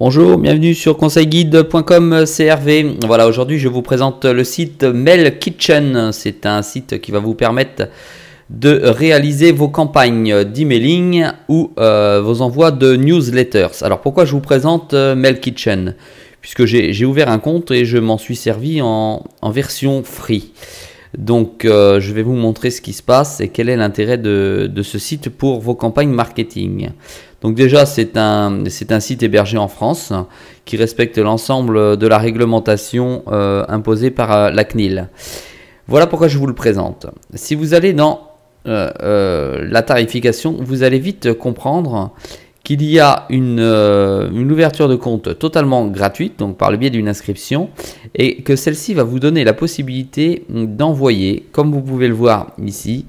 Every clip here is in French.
Bonjour, bienvenue sur conseilguide.com, CRV, Voilà, aujourd'hui je vous présente le site Mail Kitchen. C'est un site qui va vous permettre de réaliser vos campagnes d'emailing ou euh, vos envois de newsletters. Alors pourquoi je vous présente euh, Mail Kitchen Puisque j'ai ouvert un compte et je m'en suis servi en version free. Donc euh, je vais vous montrer ce qui se passe et quel est l'intérêt de, ce site pour vos campagnes marketing. Donc déjà c'est un, site hébergé en France qui respecte l'ensemble de la réglementation euh, imposée par euh, la CNIL. Voilà pourquoi je vous le présente. Si vous allez dans la tarification, vous allez vite comprendre qu'il y a euh, une, ouverture de compte totalement gratuite, donc par le biais d'une inscription, et que celle-ci va vous donner la possibilité d'envoyer, comme vous pouvez le voir ici,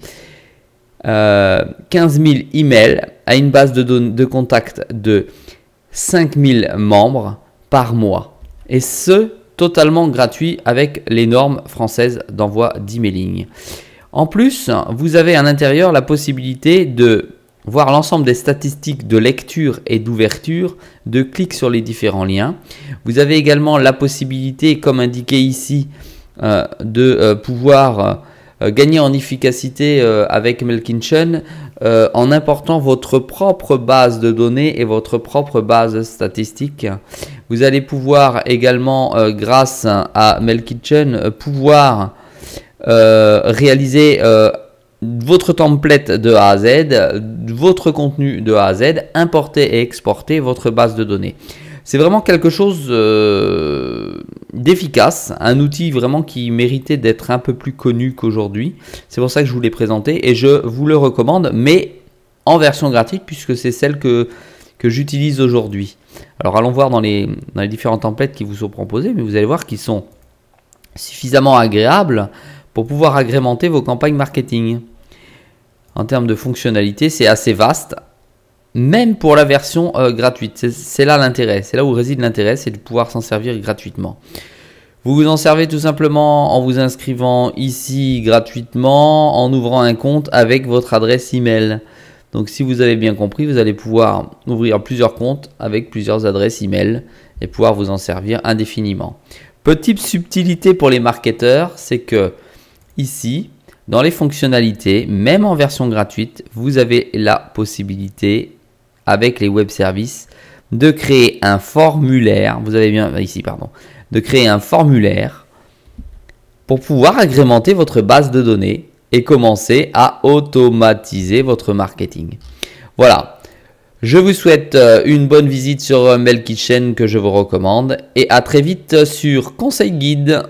15 euh, 000 emails à une base de, de contacts de 5 000 membres par mois. Et ce, totalement gratuit avec les normes françaises d'envoi d'emailing. En plus, vous avez à l'intérieur la possibilité de voir l'ensemble des statistiques de lecture et d'ouverture, de clics sur les différents liens. Vous avez également la possibilité, comme indiqué ici, euh, de euh, pouvoir euh, gagner en efficacité avec Melkinchen en important votre propre base de données et votre propre base statistique. Vous allez pouvoir également, grâce à Melkinchen, pouvoir réaliser votre template de A à Z, votre contenu de A à Z, importer et exporter votre base de données. C'est vraiment quelque chose euh, d'efficace, un outil vraiment qui méritait d'être un peu plus connu qu'aujourd'hui. C'est pour ça que je vous l'ai présenté et je vous le recommande, mais en version gratuite puisque c'est celle que, que j'utilise aujourd'hui. Alors allons voir dans les, dans les différents templates qui vous sont proposés, mais vous allez voir qu'ils sont suffisamment agréables pour pouvoir agrémenter vos campagnes marketing en termes de fonctionnalité, c'est assez vaste, même pour la version euh, gratuite. C'est là l'intérêt, c'est là où réside l'intérêt, c'est de pouvoir s'en servir gratuitement. Vous vous en servez tout simplement en vous inscrivant ici gratuitement, en ouvrant un compte avec votre adresse email. Donc si vous avez bien compris, vous allez pouvoir ouvrir plusieurs comptes avec plusieurs adresses email et pouvoir vous en servir indéfiniment. Petite subtilité pour les marketeurs, c'est que ici, dans les fonctionnalités, même en version gratuite, vous avez la possibilité avec les web services de créer un formulaire. Vous avez bien ici, pardon, de créer un formulaire pour pouvoir agrémenter votre base de données et commencer à automatiser votre marketing. Voilà. Je vous souhaite euh, une bonne visite sur euh, Melkitchen que je vous recommande et à très vite euh, sur Conseil Guide.